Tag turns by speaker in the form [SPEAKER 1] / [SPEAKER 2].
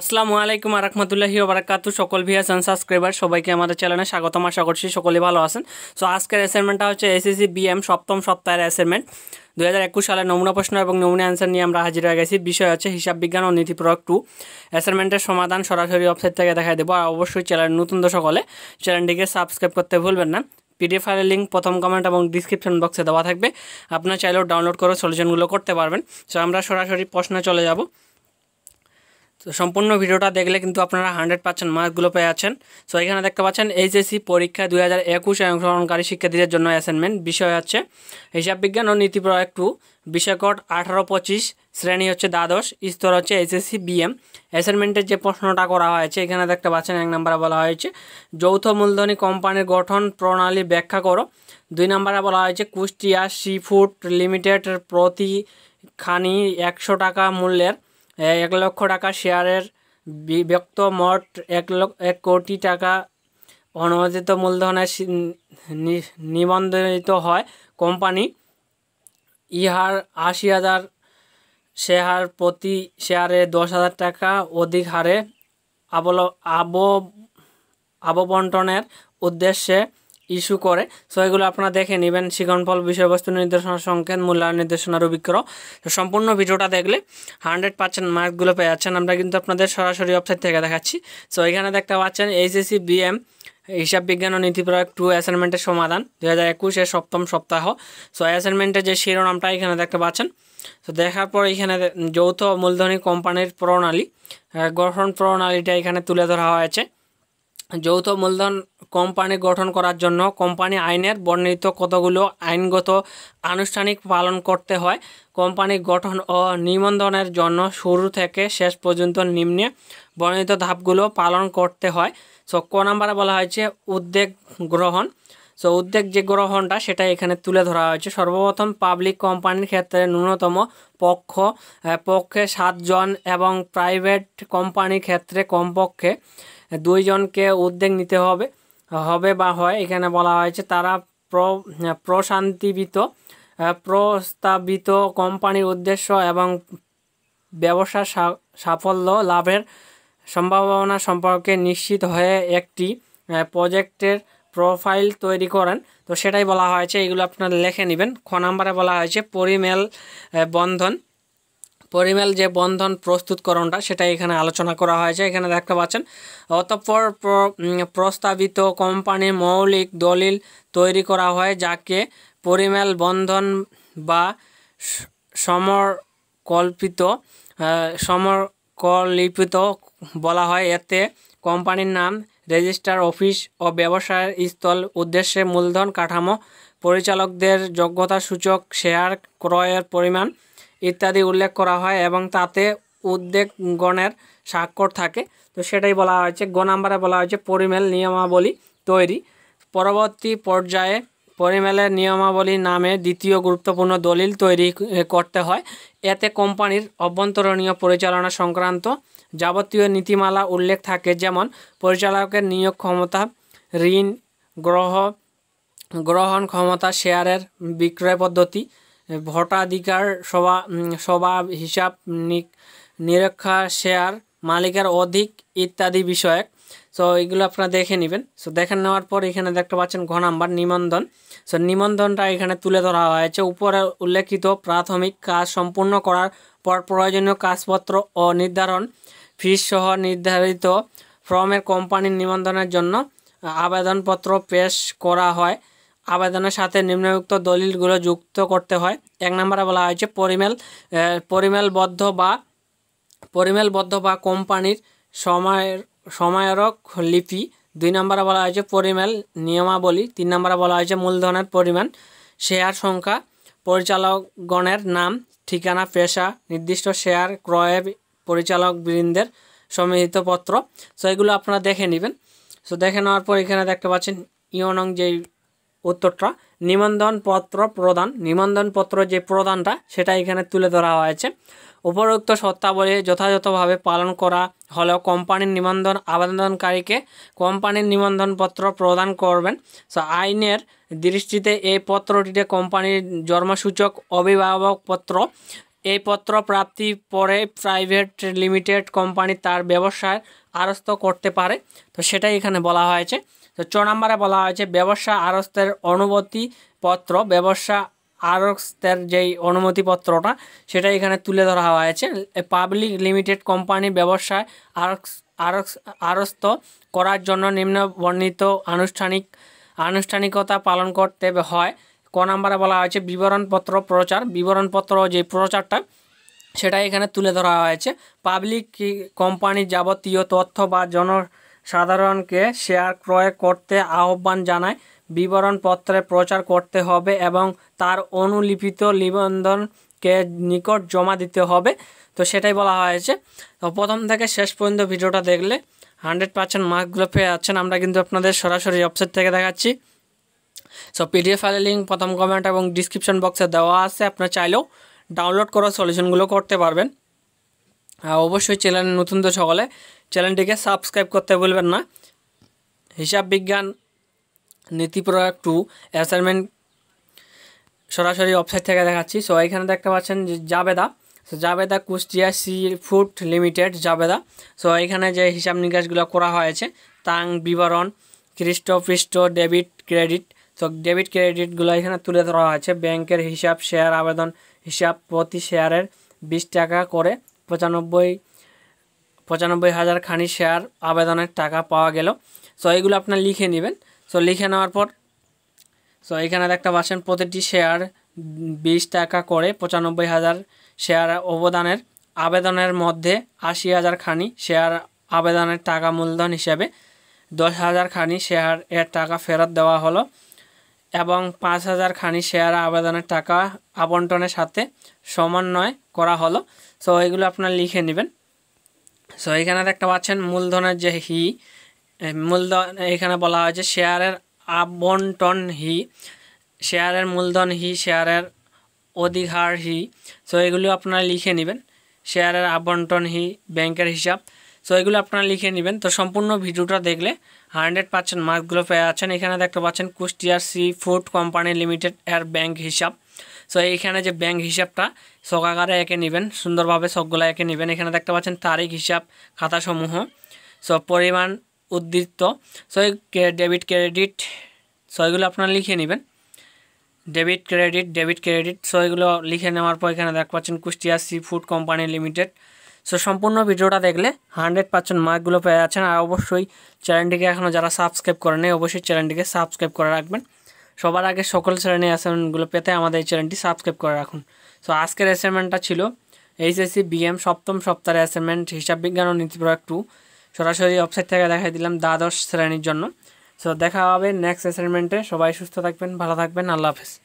[SPEAKER 1] আসসালামু আলাইকুম আরাকমাতুল্লাহি ওবরাকাতু সকল ভিয়াস অ্যান্ড সাবস্ক্রাইবার সবাইকে আমাদের চ্যানেলে স্বাগতম আশা করছি সকলে ভালো আছেন সো আজকের অ্যাসাইনমেন্টটা হচ্ছে এসএসসি বিএম সপ্তম সপ্তাহের অ্যাসাইনমেন্ট দু হাজার একুশ সালের নমুনা প্রশ্ন এবং নমুনা অ্যান্সার নিয়ে আমরা হাজির হয়ে গেছি বিষয় হচ্ছে হিসাব বিজ্ঞান ও নীতি প্রয়োগ টু অ্যাসাইনমেন্টের সমাধান সরাসরি ওয়েবসাইট থেকে দেখা দেবো আর অবশ্যই চ্যানেল নতুন তো সকলে চ্যানেলটিকে সাবস্ক্রাইব করতে ভুলবেন না পিডিএফ ফাইলের লিঙ্ক প্রথম কমেন্ট এবং ডিসক্রিপশন বক্সে দেওয়া থাকবে আপনার চাইলেও ডাউনলোড করে সলিউশনগুলো করতে পারবেন সো আমরা সরাসরি প্রশ্নে চলে যাবো তো সম্পূর্ণ ভিডিওটা দেখলে কিন্তু আপনারা হান্ড্রেড পার্সেন্ট মার্কগুলো পেয়ে আছেন সো এখানে দেখতে পাচ্ছেন এইচএসি e পরীক্ষা দুই হাজার একুশে অংশগ্রহণকারী শিক্ষার্থীদের জন্য অ্যাসাইনমেন্ট বিষয় হচ্ছে হিসাব বিজ্ঞান ও নীতি প্রয়োগ টু বিষয়কট আঠারো পঁচিশ শ্রেণী হচ্ছে দ্বাদশ স্তর হচ্ছে এইচএসসি বিএম অ্যাসাইনমেন্টের যে প্রশ্নটা করা হয়েছে এখানে দেখতে পাচ্ছেন এক নম্বরে বলা হয়েছে যৌথ মূলধনী কোম্পানির গঠন প্রণালী ব্যাখ্যা করো দুই নম্বরে বলা হয়েছে কুষ্টিয়া সি ফুড লিমিটেড প্রতি খানি একশো টাকা মূল্যের এক লক্ষ টাকা শেয়ারের বিভক্ত মোট এক লক্ষ এক কোটি টাকা অনুমোদিত মূলধনে নিবন্ধিত হয় কোম্পানি ইহার আশি হাজার শেয়ার প্রতি শেয়ারে দশ হাজার টাকা অধিক হারে আবল আব আববন্টনের উদ্দেশ্যে ইস্যু করে সো এগুলো আপনারা দেখে নেবেন শিকনফল বিষয়বস্তু নির্দেশনা সংকেত মূল্যায়ন নির্দেশনা তো সম্পূর্ণ ভিডিওটা দেখলে হান্ড্রেড পার্সেন্ট মার্কগুলো পেয়ে যাচ্ছেন আমরা কিন্তু আপনাদের সরাসরি ওয়েবসাইট থেকে দেখাচ্ছি সো এখানে দেখতে পাচ্ছেন এইচএসি বিএম হিসাব বিজ্ঞান ও নীতি প্রয়োগ টু অ্যাসাইনমেন্টের সমাধান দু হাজার একুশের সপ্তম সপ্তাহ সো অ্যাসাইনমেন্টের যে শিরোনামটা এখানে দেখতে পাচ্ছেন তো দেখার পর এখানে যৌথ মূলধনী কোম্পানির প্রণালী গঠন প্রণালীটা এখানে তুলে ধরা হয়েছে যৌথ মূলধন কোম্পানি গঠন করার জন্য কোম্পানি আইনের বর্ণিত কতগুলো আইনগত আনুষ্ঠানিক পালন করতে হয় কোম্পানি গঠন ও নিবন্ধনের জন্য শুরু থেকে শেষ পর্যন্ত নিম্নে বর্ণিত ধাপগুলো পালন করতে হয় সো ক নাম্বারে বলা হয়েছে উদ্যোগ গ্রহণ সো উদ্যোগ যে গ্রহণটা সেটা এখানে তুলে ধরা হয়েছে সর্বপ্রথম পাবলিক কোম্পানির ক্ষেত্রে ন্যূনতম পক্ষ পক্ষে সাতজন এবং প্রাইভেট কোম্পানির ক্ষেত্রে কমপক্ষে দুইজনকে উদ্যোগ নিতে হবে হবে বা হয় এখানে বলা হয়েছে তারা প্র প্রশান্তিবিত প্রস্তাবিত কোম্পানির উদ্দেশ্য এবং ব্যবসা সাফল্য লাভের সম্ভাবনা সম্পর্কে নিশ্চিত হয়ে একটি প্রজেক্টের প্রোফাইল তৈরি করেন তো সেটাই বলা হয়েছে এগুলো আপনারা লেখে নেবেন খ নাম্বারে বলা হয়েছে পরিমেল বন্ধন পরিমেল যে বন্ধন প্রস্তুতকরণটা সেটা এখানে আলোচনা করা হয়েছে এখানে দেখতে পাচ্ছেন অতঃপর প্রস্তাবিত কোম্পানির মৌলিক দলিল তৈরি করা হয় যাকে পরিমেল বন্ধন বা সমরকল্পিত সমরকল্পিত বলা হয় এতে কোম্পানির নাম রেজিস্ট্রার অফিস ও ব্যবসায়ের স্থল উদ্দেশ্যে মূলধন কাঠামো পরিচালকদের যোগ্যতা সূচক শেয়ার ক্রয়ের পরিমাণ ইত্যাদি উল্লেখ করা হয় এবং তাতে উদ্বেগ গণের স্বাক্ষর থাকে তো সেটাই বলা হয়েছে গ নাম্বারে বলা হয়েছে পরিমেল নিয়মাবলী তৈরি পরবর্তী পর্যায়ে পরিমেলের নিয়মাবলী নামে দ্বিতীয় গুরুত্বপূর্ণ দলিল তৈরি করতে হয় এতে কোম্পানির অভ্যন্তরণীয় পরিচালনা সংক্রান্ত যাবতীয় নীতিমালা উল্লেখ থাকে যেমন পরিচালকের নিয়োগ ক্ষমতা ঋণ গ্রহ গ্রহণ ক্ষমতা শেয়ারের বিক্রয় পদ্ধতি ভোটাধিকার সভা সভা হিসাব নিরক্ষা শেয়ার মালিকের অধিক ইত্যাদি বিষয়ক সো এগুলো আপনারা দেখে নেবেন সো দেখে নেওয়ার পর এখানে দেখতে পাচ্ছেন ঘ নাম্বার নিবন্ধন সো নিবন্ধনটা এখানে তুলে ধরা হয়েছে উপরে উল্লেখিত প্রাথমিক কাজ সম্পূর্ণ করার পর প্রয়োজনীয় কাজপত্র ও নির্ধারণ ফিস সহ নির্ধারিত ফর্মের কোম্পানির নিবন্ধনের জন্য আবেদনপত্র পেশ করা হয় আবেদনের সাথে নিম্নযুক্ত দলিলগুলো যুক্ত করতে হয় এক নম্বরে বলা হয়েছে পরিমেল পরিমেলবদ্ধ বা পরিমেলবদ্ধ বা কোম্পানির সময় সমায়রক লিপি দুই নম্বরে বলা হয়েছে পরিমেল নিয়মাবলী তিন নম্বরে বলা হয়েছে মূলধনের পরিমাণ শেয়ার সংখ্যা পরিচালকগণের নাম ঠিকানা পেশা নির্দিষ্ট শেয়ার ক্রয়ে পরিচালক বৃন্দের সমিহিত পত্র সো এগুলো আপনারা দেখে নেবেন সো দেখে নেওয়ার পর এখানে দেখতে পাচ্ছেন ইয়নং যে উত্তরটা নিবন্ধনপত্র প্রদান নিবন্ধনপত্র যে প্রদানটা সেটা এখানে তুলে ধরা হয়েছে উপরোক্ত শর্তাবলী যথাযথভাবে পালন করা হলেও কোম্পানির নিবন্ধন আবেদনকারীকে কোম্পানির নিবন্ধনপত্র প্রদান করবেন সো আইনের দৃষ্টিতে এই পত্রটিতে কোম্পানির জন্মসূচক অভিভাবক পত্র এই পত্র প্রাপ্তি পরে প্রাইভেট লিমিটেড কোম্পানি তার ব্যবসায় আরস্ত করতে পারে তো সেটাই এখানে বলা হয়েছে তো চ নম্বরে বলা হয়েছে ব্যবসা আরস্তের অনুমতিপত্র ব্যবসা আরস্তের যেই অনুমতিপত্রটা সেটা এখানে তুলে ধরা হয়েছে পাবলিক লিমিটেড কোম্পানি ব্যবসায় আরস আরস্ত করার জন্য নিম্ন বর্ণিত আনুষ্ঠানিক আনুষ্ঠানিকতা পালন করতে হয় ক নম্বরে বলা হয়েছে বিবরণপত্র প্রচার বিবরণপত্র যে প্রচারটা সেটা এখানে তুলে ধরা হয়েছে পাবলিক কোম্পানির যাবতীয় তথ্য বা জন সাধারণকে শেয়ার ক্রয় করতে আহ্বান জানায় বিবরণপত্রে প্রচার করতে হবে এবং তার অনুলিপিত নিবন্ধনকে নিকট জমা দিতে হবে তো সেটাই বলা হয়েছে তো প্রথম থেকে শেষ পর্যন্ত ভিডিওটা দেখলে হান্ড্রেড পার্সেন্ট মার্কগুলো পেয়ে যাচ্ছেন আমরা কিন্তু আপনাদের সরাসরি ওয়েবসাইট থেকে দেখাচ্ছি সো পিডিএফ ফাইলের লিঙ্ক প্রথম কমেন্ট এবং ডিসক্রিপশন বক্সে দেওয়া আছে আপনার চাইলেও ডাউনলোড করা সলিউশনগুলো করতে পারবেন অবশ্যই চ্যানেল নতুন তো সকলে চ্যানেলটিকে সাবস্ক্রাইব করতে বলবেন না হিসাব বিজ্ঞান নীতি প্রয়োগ টু অ্যাসাইনমেন্ট সরাসরি ওয়েবসাইট থেকে দেখাচ্ছি সো এখানে দেখতে পাচ্ছেন যে জাবেদা সো জাবেদা কুষ্টিয়া সি ফুড লিমিটেড জাবেদা সো এখানে যে হিসাব নিকাশগুলো করা হয়েছে তাং বিবরণ পৃষ্ঠ ডেবিট ক্রেডিট সো ডেবিট ক্রেডিটগুলো এখানে তুলে ধরা হয়েছে ব্যাংকের হিসাব শেয়ার আবেদন হিসাব প্রতি শেয়ারের বিশ টাকা করে পঁচানব্বই পঁচানব্বই হাজার খানি শেয়ার আবেদনের টাকা পাওয়া গেল সো এইগুলো আপনার লিখে নেবেন সো লিখে নেওয়ার পর সো এখানে দেখতে পাচ্ছেন প্রতিটি শেয়ার বিশ টাকা করে পঁচানব্বই হাজার শেয়ার অবদানের আবেদনের মধ্যে আশি হাজার খানি শেয়ার আবেদনের টাকা মূলধন হিসেবে দশ হাজার খানি শেয়ার এর টাকা ফেরত দেওয়া হলো এবং পাঁচ হাজার খানি শেয়ার আবেদনের টাকা আবন্টনের সাথে সমন্বয় করা হলো সো এগুলো আপনারা লিখে নেবেন সো এখানে দেখতে পাচ্ছেন মূলধনের যে হি মূলধন এখানে বলা হয়েছে শেয়ারের আবন্টন হি শেয়ারের মূলধন হি শেয়ারের অধিকার হি সো এগুলো আপনারা লিখে নেবেন শেয়ারের আবন্টন হি ব্যাংকের হিসাব সো এগুলো আপনারা লিখে নেবেন তো সম্পূর্ণ ভিডিওটা দেখলে হান্ড্রেড পার্সেন্ট মার্কগুলো পেয়ে আছেন এখানে দেখতে পাচ্ছেন কুষ্টিয়ার সি ফুড কোম্পানি লিমিটেড এর ব্যাংক হিসাব সো এইখানে যে ব্যাংক হিসাবটা শখ আকারে একে নেবেন সুন্দরভাবে শখগুলো একে নেবেন এখানে দেখতে পাচ্ছেন তারিখ হিসাব খাতাসমূহ সো পরিমাণ উদ্বৃত্ত সো ডেবিট ক্রেডিট সো এগুলো আপনারা লিখে নেবেন debit credit debit credit so এগুলো লিখে নেওয়ার পর এখানে দেখতে পাচ্ছেন Kushtia seafood company limited so সম্পূর্ণ ভিডিওটা দেখলে হান্ড্রেড পার্সেন্ট মার্কগুলো পেয়ে যাচ্ছেন আর অবশ্যই চ্যানেলটিকে এখনও যারা সাবস্ক্রাইব করে নেই অবশ্যই চ্যানেলটিকে সাবস্ক্রাইব করে রাখবেন সবার আগে সকল শ্রেণীর অ্যাসাইনমেন্টগুলো পেতে আমাদের এই চ্যানেলটি সাবস্ক্রাইব করে রাখুন সো আজকের অ্যাসাইনমেন্টটা ছিল এইচএসসি বিএম সপ্তম সপ্তাহের অ্যাসাইনমেন্ট হিসাব বিজ্ঞান ও নীতি প্রয়োগ টু সরাসরি ওয়েবসাইট থেকে দেখাই দিলাম দ্বাদশ শ্রেণীর জন্য সো দেখা হবে নেক্সট অ্যাসাইনমেন্টে সবাই সুস্থ থাকবেন ভালো থাকবেন আল্লাহ হাফেজ